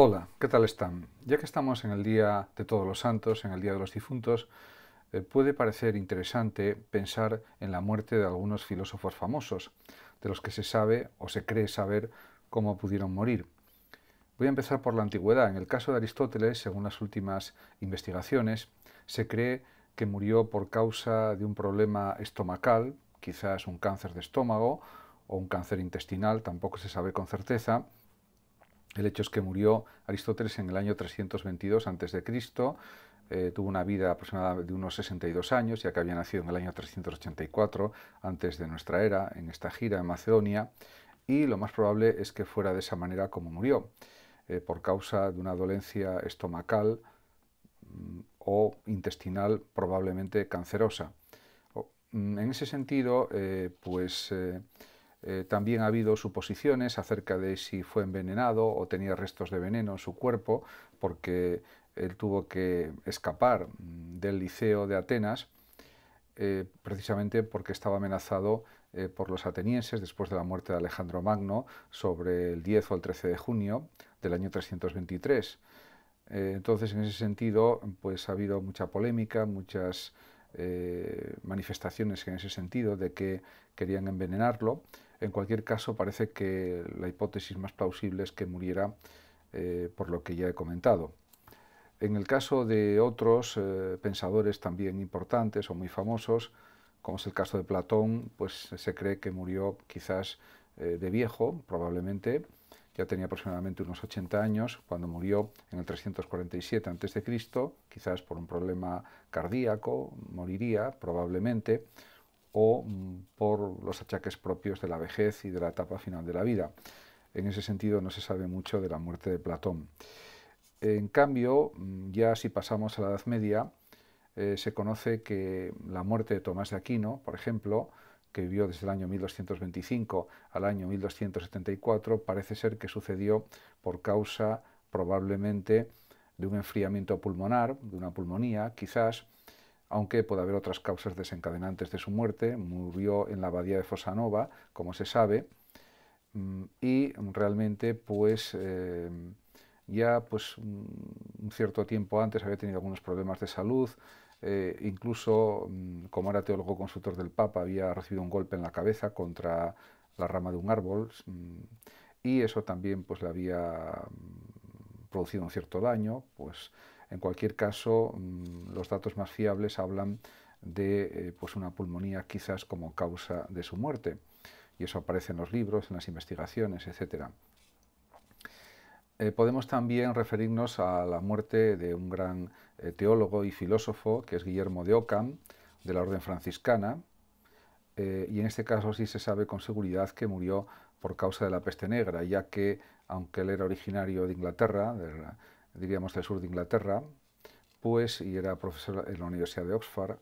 Hola, ¿qué tal están? Ya que estamos en el Día de Todos los Santos, en el Día de los Difuntos, eh, puede parecer interesante pensar en la muerte de algunos filósofos famosos, de los que se sabe o se cree saber cómo pudieron morir. Voy a empezar por la antigüedad. En el caso de Aristóteles, según las últimas investigaciones, se cree que murió por causa de un problema estomacal, quizás un cáncer de estómago o un cáncer intestinal, tampoco se sabe con certeza, el hecho es que murió Aristóteles en el año 322 a.C., eh, tuvo una vida aproximada de unos 62 años, ya que había nacido en el año 384, antes de nuestra era, en esta gira en Macedonia, y lo más probable es que fuera de esa manera como murió, eh, por causa de una dolencia estomacal mm, o intestinal probablemente cancerosa. Mm, en ese sentido, eh, pues eh, también ha habido suposiciones acerca de si fue envenenado o tenía restos de veneno en su cuerpo, porque él tuvo que escapar mm, del Liceo de Atenas, eh, precisamente porque estaba amenazado eh, por los atenienses después de la muerte de Alejandro Magno sobre el 10 o el 13 de junio del año 323. entonces, en ese sentido, pues ha habido mucha polémica, muchas manifestaciones en ese sentido de que querían envenenarlo en cualquier caso, parece que la hipótesis más plausible es que muriera eh, por lo que ya he comentado. En el caso de otros eh, pensadores también importantes o muy famosos, como es el caso de Platón, pues se cree que murió quizás eh, de viejo, probablemente, ya tenía aproximadamente unos 80 años cuando murió en el 347 a.C., quizás por un problema cardíaco, moriría probablemente, o mm, por los achaques propios de la vejez y de la etapa final de la vida. En ese sentido no se sabe mucho de la muerte de Platón. En cambio, mm, ya si pasamos a la Edad Media, eh, se conoce que la muerte de Tomás de Aquino, por ejemplo, que vivió desde el año 1225 al año 1274, parece ser que sucedió por causa probablemente de un enfriamiento pulmonar, de una pulmonía, quizás, aunque puede haber otras causas desencadenantes de su muerte. Murió en la abadía de Fosanova, como se sabe, mm, y realmente pues eh, ya pues mm, un cierto tiempo antes había tenido algunos problemas de salud, eh, incluso mm, como era teólogo consultor del Papa había recibido un golpe en la cabeza contra la rama de un árbol y eso también pues le había producido un cierto daño, pues en cualquier caso, mm, los datos más fiables hablan de eh, pues una pulmonía quizás como causa de su muerte. Y eso aparece en los libros, en las investigaciones, etc. Eh, podemos también referirnos a la muerte de un gran eh, teólogo y filósofo, que es Guillermo de Ockham, de la Orden Franciscana, y en este caso sí se sabe con seguridad que murió por causa de la peste negra, ya que, aunque él era originario de Inglaterra, diríamos del sur de Inglaterra, pues, y era profesor en la Universidad de Oxford,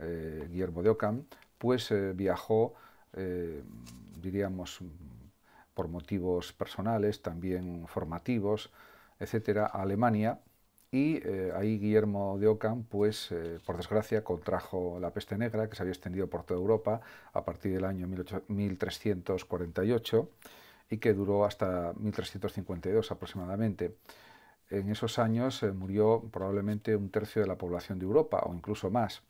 eh, Guillermo de Ockham, pues eh, viajó, eh, diríamos, por motivos personales, también formativos, etcétera, a Alemania, y ahí Guillermo de Ockham, pues, por desgracia, contrajo la peste negra, que se había extendido por toda Europa a partir del año 1348, y que duró hasta 1352 aproximadamente en esos años eh, murió probablemente un tercio de la población de Europa o incluso más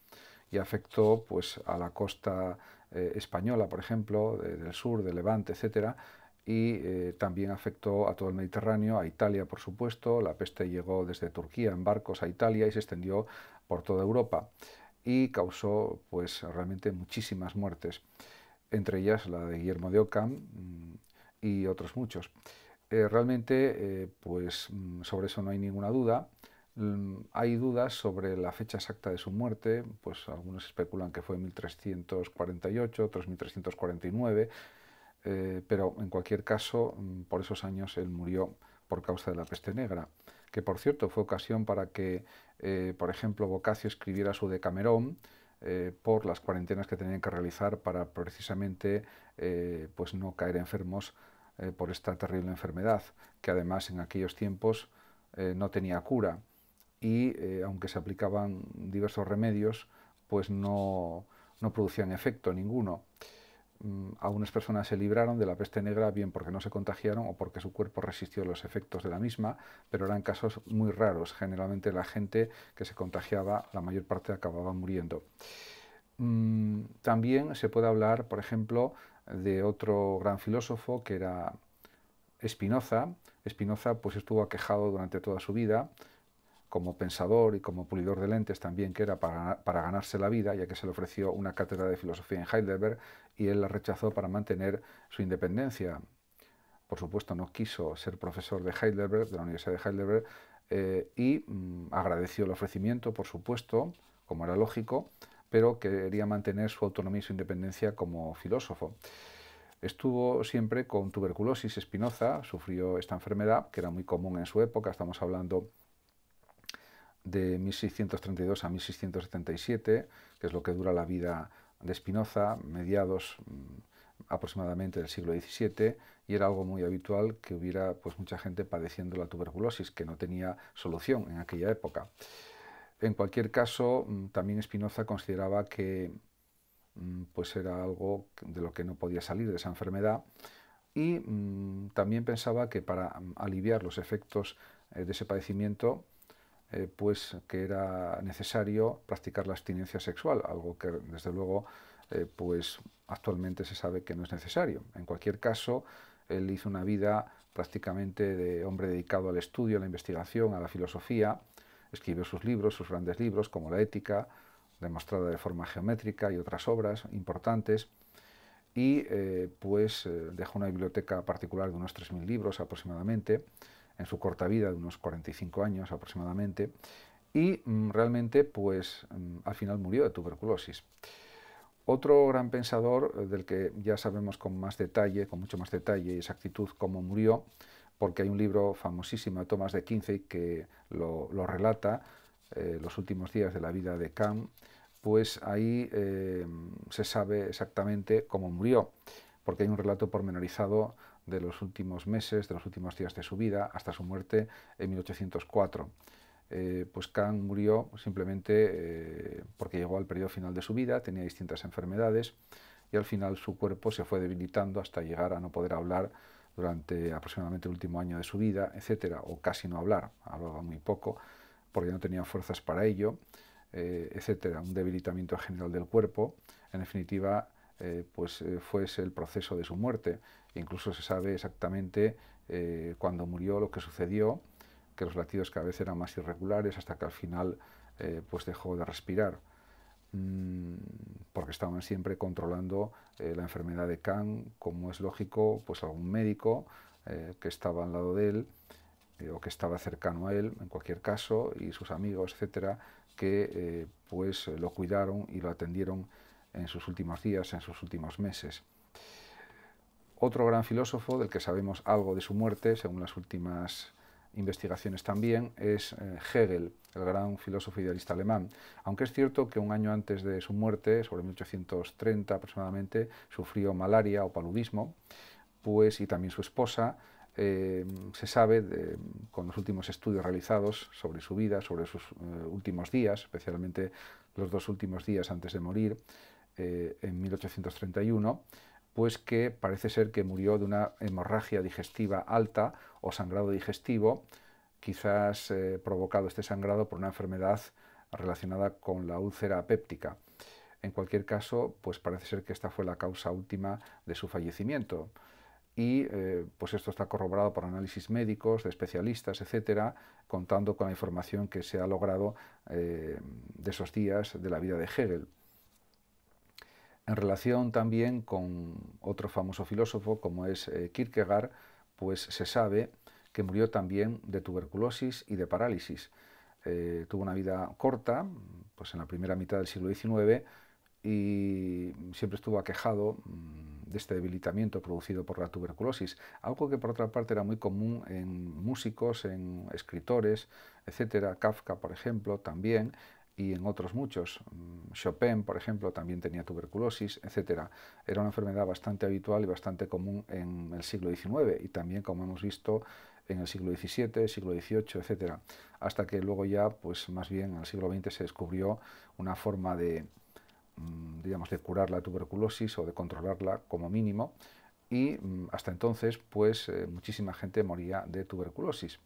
y afectó pues a la costa eh, española, por ejemplo, del sur, de Levante, etcétera, y eh, también afectó a todo el Mediterráneo, a Italia, por supuesto. La peste llegó desde Turquía en barcos a Italia y se extendió por toda Europa y causó pues realmente muchísimas muertes, entre ellas la de Guillermo de Ocam mm, y otros muchos. Eh, realmente, eh, pues mm, sobre eso no hay ninguna duda. Mm, hay dudas sobre la fecha exacta de su muerte, pues algunos especulan que fue 1348, 3349, 1349, pero en cualquier caso, mm, por esos años él murió por causa de la peste negra, que por cierto fue ocasión para que, eh, por ejemplo, Boccaccio escribiera su Decamerón por las cuarentenas que tenían que realizar para precisamente pues no caer enfermos eh, por esta terrible enfermedad, que además en aquellos tiempos eh, no tenía cura y eh, aunque se aplicaban diversos remedios, pues no, producían efecto ninguno. Mm, algunas personas se libraron de la peste negra bien porque no se contagiaron o porque su cuerpo resistió los efectos de la misma, pero eran casos muy raros. Generalmente la gente que se contagiaba, la mayor parte acababa muriendo. Mm, también se puede hablar, por ejemplo, de otro gran filósofo que era Spinoza. Spinoza pues estuvo aquejado durante toda su vida como pensador y como pulidor de lentes también, que era para, ganarse la vida, ya que se le ofreció una cátedra de filosofía en Heidelberg y él la rechazó para mantener su independencia. Por supuesto, no quiso ser profesor de Heidelberg, de la Universidad de Heidelberg, eh, y mm, agradeció el ofrecimiento, por supuesto, como era lógico, pero quería mantener su autonomía y su independencia como filósofo. Estuvo siempre con tuberculosis Spinoza, sufrió esta enfermedad, que era muy común en su época, estamos hablando de 1632 a 1677, que es lo que dura la vida de Spinoza, mediados mm, aproximadamente del siglo XVII, y era algo muy habitual que hubiera pues, mucha gente padeciendo la tuberculosis, que no tenía solución en aquella época. En cualquier caso, mm, también Spinoza consideraba que mm, pues era algo de lo que no podía salir de esa enfermedad y mm, también pensaba que para aliviar los efectos eh, de ese padecimiento eh, pues que era necesario practicar la abstinencia sexual, algo que desde luego eh, pues actualmente se sabe que no es necesario. En cualquier caso, él hizo una vida prácticamente de hombre dedicado al estudio, a la investigación, a la filosofía, Escribió sus libros, sus grandes libros, como La Ética, demostrada de forma geométrica, y otras obras importantes. Y eh, pues eh, dejó una biblioteca particular de unos 3.000 libros aproximadamente, en su corta vida de unos 45 años aproximadamente. Y mm, realmente pues mm, al final murió de tuberculosis. Otro gran pensador, eh, del que ya sabemos con más detalle, con mucho más detalle y exactitud cómo murió, porque hay un libro famosísimo de Thomas de Quincey que lo, relata, eh, los últimos días de la vida de Kant, pues ahí eh, se sabe exactamente cómo murió, porque hay un relato pormenorizado de los últimos meses, de los últimos días de su vida, hasta su muerte en 1804. Eh, pues Kant murió simplemente porque llegó al periodo final de su vida, tenía distintas enfermedades y al final su cuerpo se fue debilitando hasta llegar a no poder hablar durante aproximadamente el último año de su vida, etcétera, o casi no hablar, hablaba muy poco, porque no tenía fuerzas para ello, eh, etcétera, un debilitamiento general del cuerpo, en definitiva, eh, pues eh, fue ese el proceso de su muerte. Incluso se sabe exactamente cuando murió lo que sucedió, que los latidos cada vez eran más irregulares hasta que al final pues dejó de respirar. Mm, porque estaban siempre controlando eh, la enfermedad de Khan, como es lógico, pues algún médico eh, que estaba al lado de él eh, o que estaba cercano a él, en cualquier caso, y sus amigos, etcétera, que pues lo cuidaron y lo atendieron en sus últimos días, en sus últimos meses. Otro gran filósofo del que sabemos algo de su muerte, según las últimas investigaciones también es eh, Hegel, el gran filósofo idealista alemán, aunque es cierto que un año antes de su muerte, sobre 1830 aproximadamente, sufrió malaria o paludismo, pues y también su esposa, eh, se sabe con los últimos estudios realizados sobre su vida, sobre sus eh, últimos días, especialmente los dos últimos días antes de morir, en 1831, pues que parece ser que murió de una hemorragia digestiva alta o sangrado digestivo, quizás eh, provocado este sangrado por una enfermedad relacionada con la úlcera péptica. En cualquier caso, pues parece ser que esta fue la causa última de su fallecimiento. Y eh, pues esto está corroborado por análisis médicos, de especialistas, etcétera, contando con la información que se ha logrado eh, de esos días de la vida de Hegel. En relación también con otro famoso filósofo como es eh, Kierkegaard, pues se sabe que murió también de tuberculosis y de parálisis. Eh, tuvo una vida corta, pues en la primera mitad del siglo XIX, y siempre estuvo aquejado mm, de este debilitamiento producido por la tuberculosis, algo que por otra parte era muy común en músicos, en escritores, etcétera, Kafka, por ejemplo, también, y en otros muchos. Mm, Chopin, por ejemplo, también tenía tuberculosis, etcétera. Era una enfermedad bastante habitual y bastante común en el siglo XIX y también, como hemos visto, en el siglo XVII, siglo XVIII, etc. Hasta que luego ya, pues más bien en el siglo XX se descubrió una forma de, mm, digamos, de curar la tuberculosis o de controlarla como mínimo y mm, hasta entonces, pues eh, muchísima gente moría de tuberculosis.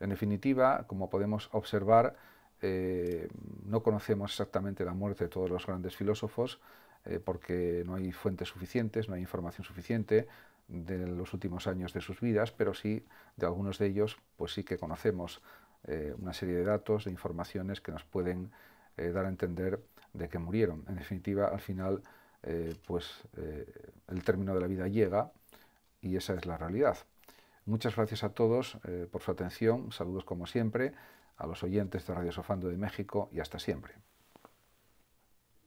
En definitiva, como podemos observar, eh, no conocemos exactamente la muerte de todos los grandes filósofos eh, porque no hay fuentes suficientes, no hay información suficiente de los últimos años de sus vidas, pero sí de algunos de ellos, pues sí que conocemos eh, una serie de datos, de informaciones que nos pueden dar a entender de que murieron. En definitiva, al final, pues el término de la vida llega y esa es la realidad. Muchas gracias a todos por su atención, saludos como siempre a los oyentes de Radio Sofando de México y hasta siempre.